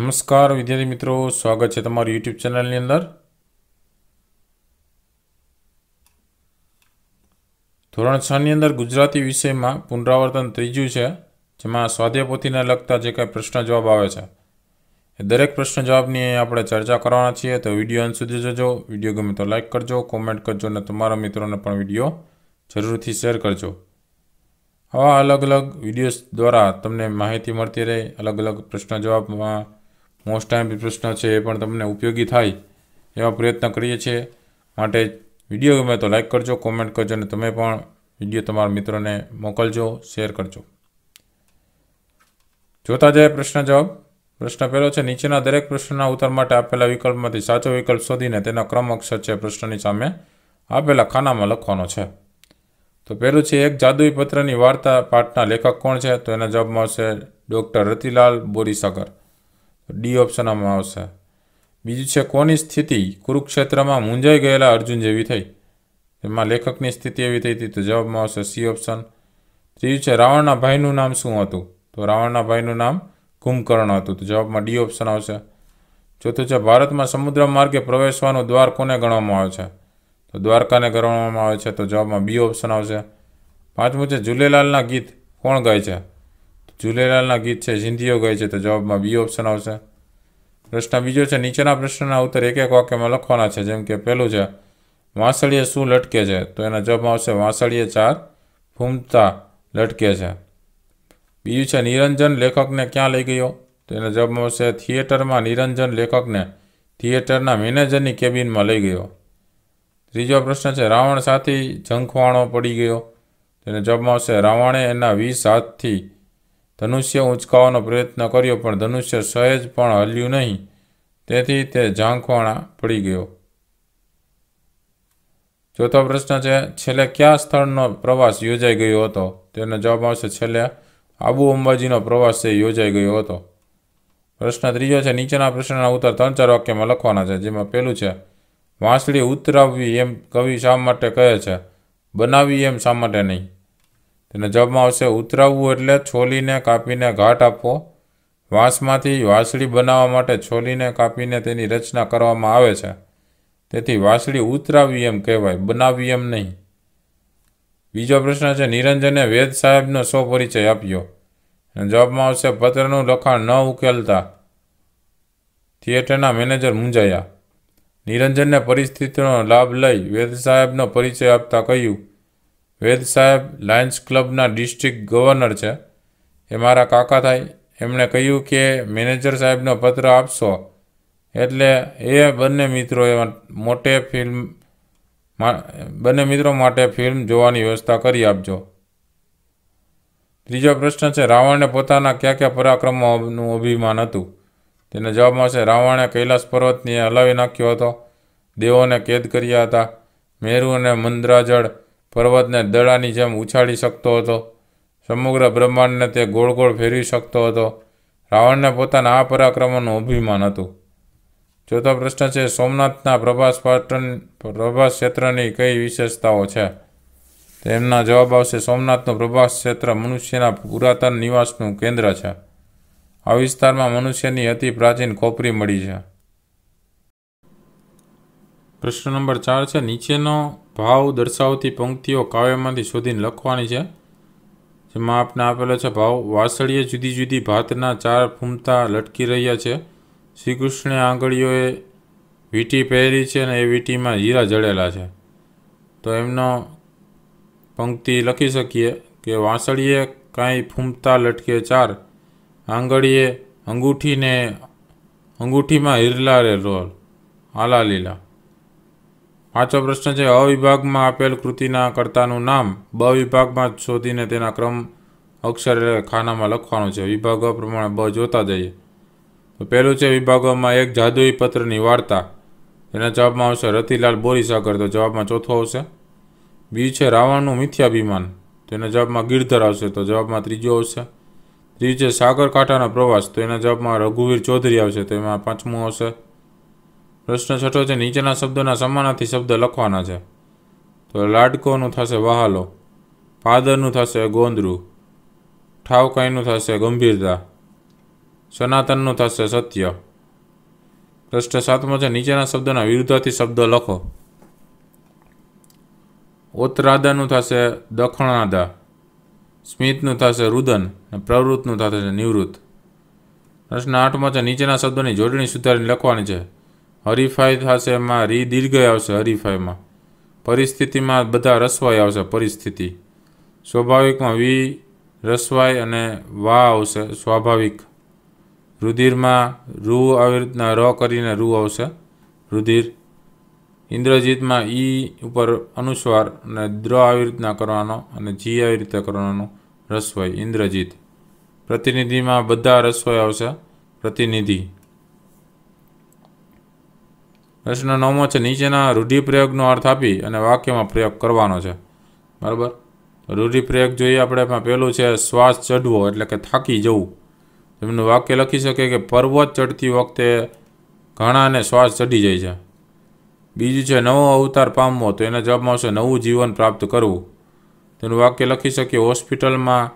નમસ્કાર વિદ્યાર્થી મિત્રો સ્વાગત છે તમારું યુટ્યુબ ચેનલની અંદર ધોરણ છ ની અંદર ગુજરાતી વિષયમાં પુનરાવર્તન ત્રીજું છે જેમાં સ્વાધ્યાય લગતા જે કાંઈ પ્રશ્ન જવાબ આવે છે એ દરેક પ્રશ્ન જવાબની આપણે ચર્ચા કરવાના છીએ તો વિડીયો અંત સુધી જોજો વિડીયો ગમે તો લાઇક કરજો કોમેન્ટ કરજો અને તમારા મિત્રોને પણ વિડીયો જરૂરથી શેર કરજો આવા અલગ અલગ વિડીયોઝ દ્વારા તમને માહિતી મળતી રહે અલગ અલગ પ્રશ્ન જવાબમાં મોસ્ટ ટાઈમ પ્રશ્ન છે એ પણ તમને ઉપયોગી થાય એવા પ્રયત્ન કરીએ છીએ માટે વિડીયો ગમે તો લાઇક કરજો કોમેન્ટ કરજો અને તમે પણ વિડીયો તમારા મિત્રોને મોકલજો શેર કરજો જોતા જાય પ્રશ્ન જવાબ પ્રશ્ન પહેલો છે નીચેના દરેક પ્રશ્નના ઉત્તર માટે આપેલા વિકલ્પમાંથી સાચો વિકલ્પ શોધીને તેનો ક્રમ અક્ષર છે પ્રશ્નની સામે આપેલા ખાનામાં લખવાનો છે તો પહેલું છે એક જાદુઈ પત્રની વાર્તા પાઠના લેખક કોણ છે તો એના જવાબમાં આવશે doctor Ratilal Borisagar D option આમાં આવશે બીજું છે કોની સ્થિતિ કુરુક્ષેત્રમાં મૂંઝાઈ ગયેલા અર્જુન જેવી થઈ એમાં લેખકની સ્થિતિ એવી થઈ હતી તો જવાબમાં આવશે સી ઓપ્શન ત્રીજું છે રાવણના ભાઈનું નામ શું હતું તો રાવણના ભાઈનું નામ કુંભકર્ણ હતું તો જવાબમાં ડી ઓપ્શન આવશે ચોથું છે ભારતમાં સમુદ્ર માર્ગે પ્રવેશવાનું દ્વાર કોને ગણવામાં આવે છે તો દ્વારકાને ગણવામાં આવે છે તો જવાબમાં બી ઓપ્શન આવશે પાંચમું છે ઝૂલેલાલના ગીત કોણ ગાય છે ઝૂલેલાલના ગીત છે જિંદગીઓ ગઈ છે તો જવાબમાં બી ઓપ્શન આવશે પ્રશ્ન બીજો છે નીચેના પ્રશ્નના ઉત્તર એક એક વાક્યમાં લખવાના છે જેમ કે પહેલું છે વાંસળીએ શું લટકે છે તો એના જવાબમાં આવશે વાંસળીએ ચાર ફૂમતા લટકે છે બીજું છે નિરંજન લેખકને ક્યાં લઈ ગયો તો એના જવાબમાં આવશે થિયેટરમાં નિરંજન લેખકને થિયેટરના મેનેજરની કેબિનમાં લઈ ગયો ત્રીજો પ્રશ્ન છે રાવણ સાથી ઝંખવાણો પડી ગયો તેનો જવાબમાં આવશે રાવણે એના વીસ હાથથી ધનુષ્ય ઉંચકાવવાનો પ્રયત્ન કર્યો પણ ધનુષ્ય સહેજ પણ હલ્યું નહીં તેથી તે ઝાંખવાણા પડી ગયો ચોથો પ્રશ્ન છે છેલ્લે કયા સ્થળનો પ્રવાસ યોજાઈ ગયો હતો તેનો જવાબ આવશે છેલ્લે આબુ અંબાજીનો પ્રવાસ છે યોજાઈ ગયો હતો પ્રશ્ન ત્રીજો છે નીચેના પ્રશ્નના ઉત્તર ત્રણ ચાર વાક્યમાં લખવાના છે જેમાં પહેલું છે વાંસળી ઉતરાવવી એમ કવિ શા માટે કહે છે બનાવવી એમ શા માટે નહીં તેના જવાબમાં આવશે ઉતરાવવું એટલે છોલીને કાપીને ઘાટ આપવો વાંસમાંથી વાંસળી બનાવવા માટે છોલીને કાપીને તેની રચના કરવામાં આવે છે તેથી વાંસળી ઉતરાવી એમ કહેવાય બનાવી એમ નહીં બીજો પ્રશ્ન છે નિરંજને વેદ સાહેબનો સો પરિચય આપ્યો જવાબમાં આવશે પત્રનું લખાણ ન ઉકેલતા થિયેટરના મેનેજર મૂંઝાયા નિરંજનને પરિસ્થિતિનો લાભ લઈ વેદ સાહેબનો પરિચય આપતા કહ્યું વેદ સાહેબ લાયન્સ ક્લબના ડિસ્ટ્રિક્ટ ગવર્નર છે એ મારા કાકા થાય એમણે કહ્યું કે મેનેજર સાહેબનો પત્ર આપશો એટલે એ બંને મિત્રોએ મોટે ફિલ્મ બંને મિત્રો માટે ફિલ્મ જોવાની વ્યવસ્થા કરી આપજો ત્રીજો પ્રશ્ન છે રાવણને પોતાના કયા કયા પરાક્રમોનું અભિમાન હતું તેના જવાબમાં છે રાવણે કૈલાશ પર્વતને હલાવી નાખ્યો હતો દેવોને કેદ કર્યા હતા મેરુ અને મંદ્રાજળ પર્વતને દડાની જેમ ઉછાળી શકતો હતો સમગ્ર બ્રહ્માંડને તે ગોળ ગોળ ફેરવી શકતો હતો રાવણને પોતાના આ પરાક્રમનું અભિમાન હતું ચોથો પ્રશ્ન છે સોમનાથના પ્રભાસ પાટણ પ્રભાસ ક્ષેત્રની કઈ વિશેષતાઓ છે તેમના જવાબ આવશે સોમનાથનું પ્રભાસ ક્ષેત્ર મનુષ્યના પુરાતન નિવાસનું કેન્દ્ર છે આ વિસ્તારમાં મનુષ્યની અતિ પ્રાચીન ખોપરી મળી છે પ્રશ્ન નંબર ચાર છે નીચેનો ભાવ દર્શાવતી પંક્તિઓ કાવ્યમાંથી શોધીને લખવાની છે જેમાં આપને આપેલો છે ભાવ વાસળીએ જુદી જુદી ભાતના ચાર ફૂમતા લટકી રહ્યા છે શ્રીકૃષ્ણે આંગળીઓએ વીંટી પહેરી છે અને એ વીંટીમાં હીરા જડેલા છે તો એમનો પંક્તિ લખી શકીએ કે વાંસળીએ કાંઈ ફૂમતા લટકે ચાર આંગળીએ અંગૂઠીને અંગૂઠીમાં હિરલા રે રોલ આલા લીલા આચો પ્રશ્ન છે અ વિભાગમાં આપેલ કૃતિના કરતાનું નામ બ વિભાગમાં શોધીને તેના ક્રમ અક્ષરે ખાનામાં લખવાનું છે વિભાગો પ્રમાણે બ જોતા જઈએ તો પહેલું છે વિભાગોમાં એક જાદુઈ પત્રની વાર્તા એના જવાબમાં આવશે રતિલાલ બોરીસાગર તો જવાબમાં ચોથો આવશે બી છે રાવણનું મિથ્યાભિમાન તો એના જવાબમાં ગીરધર આવશે તો જવાબમાં ત્રીજો આવશે ત્રીજું છે સાગરકાંઠાનો પ્રવાસ તો એના જવાબમાં રઘુવીર ચૌધરી આવશે તો એમાં પાંચમું આવશે પ્રશ્ન છઠ્ઠો છે નીચેના શબ્દોના સમાનાથી શબ્દ લખવાના છે તો લાડકોનું થશે વહાલો પાદરનું થશે ગોંદરું ઠાવકાઈનું થશે ગંભીરતા સનાતનનું થશે સત્ય પ્રશ્ન સાતમો છે નીચેના શબ્દોના વિરુદ્ધથી શબ્દ લખો ઓતરાદાનું થશે દખણાદા સ્મિતનું થશે રુદન અને પ્રવૃત્તનું થશે નિવૃત્ત પ્રશ્ન આઠમાં છે નીચેના શબ્દોની જોડણી સુધારીને લખવાની છે હરીફાઈ થશે એમાં રી દીર્ઘ આવશે હરીફાઈમાં પરિસ્થિતિમાં બધા રસવાઈ આવશે પરિસ્થિતિ સ્વાભાવિકમાં વી રસવાઈ અને વા આવશે સ્વાભાવિક રુધિરમાં રૂ આવી રીતના ર કરીને રૂ આવશે રુધિર ઇન્દ્રજીતમાં ઈ ઉપર અનુસ્વાર અને દ્ર આવી રીતના કરવાનો અને જી આવી રીતે કરવાનો રસવાય ઇન્દ્રજીત પ્રતિનિધિમાં બધા રસવાય આવશે પ્રતિનિધિ પ્રશ્ન નવમો છે નીચેના રૂઢિપ્રયોગનો અર્થ આપી અને વાક્યમાં પ્રયોગ કરવાનો છે બરાબર રૂઢિપ્રયોગ જોઈએ આપણે એમાં પહેલું છે શ્વાસ ચડવો એટલે કે થાકી જવું એમનું વાક્ય લખી શકે કે પર્વત ચડતી વખતે ઘણાને શ્વાસ ચઢી જાય છે બીજું છે નવો અવતાર પામવો તો એના જવાબમાં આવશે નવું જીવન પ્રાપ્ત કરવું તેનું વાક્ય લખી શકીએ હોસ્પિટલમાં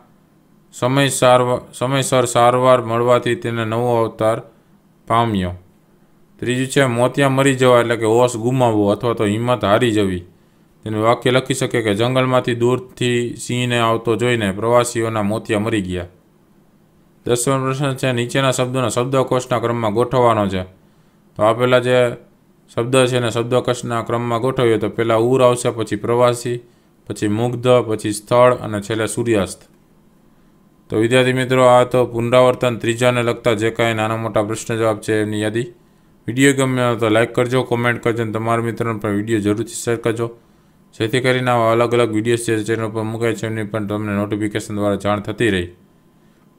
સમય સારવાર સમયસર સારવાર મળવાથી તેને નવો અવતાર પામ્યો ત્રીજું છે મોતિયા મરી જવા એટલે કે હોશ ગુમાવવો અથવા તો હિંમત હારી જવી તેનું વાક્ય લખી શકે કે જંગલમાંથી દૂરથી સિંહને આવતો જોઈને પ્રવાસીઓના મોતિયા મરી ગયા દસમો પ્રશ્ન છે નીચેના શબ્દોને શબ્દકોશના ક્રમમાં ગોઠવવાનો છે તો આ આપેલા જે શબ્દ છે એને શબ્દકોશના ક્રમમાં ગોઠવીએ તો પહેલાં ઉર આવશે પછી પ્રવાસી પછી મુગ્ધ પછી સ્થળ અને છેલ્લે સૂર્યાસ્ત તો વિદ્યાર્થી મિત્રો આ તો પુનરાવર્તન ત્રીજાને લગતા જે કાંઈ નાના મોટા પ્રશ્ન જવાબ છે એની યાદી વિડીયો ગમ્યો તો લાઇક કરજો કોમેન્ટ કરજો અને તમારા મિત્રોને પણ વિડીયો જરૂરથી શેર કરજો જેથી કરીને આવા અલગ અલગ વિડીયો છે ચેનલ પર મૂકાય છે એમની પણ તમને નોટિફિકેશન દ્વારા જાણ થતી રહી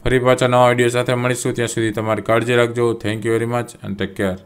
ફરી પાછા નવા વિડીયો સાથે મળીશું ત્યાં સુધી તમારી કાળજી રાખજો thank you very much and take care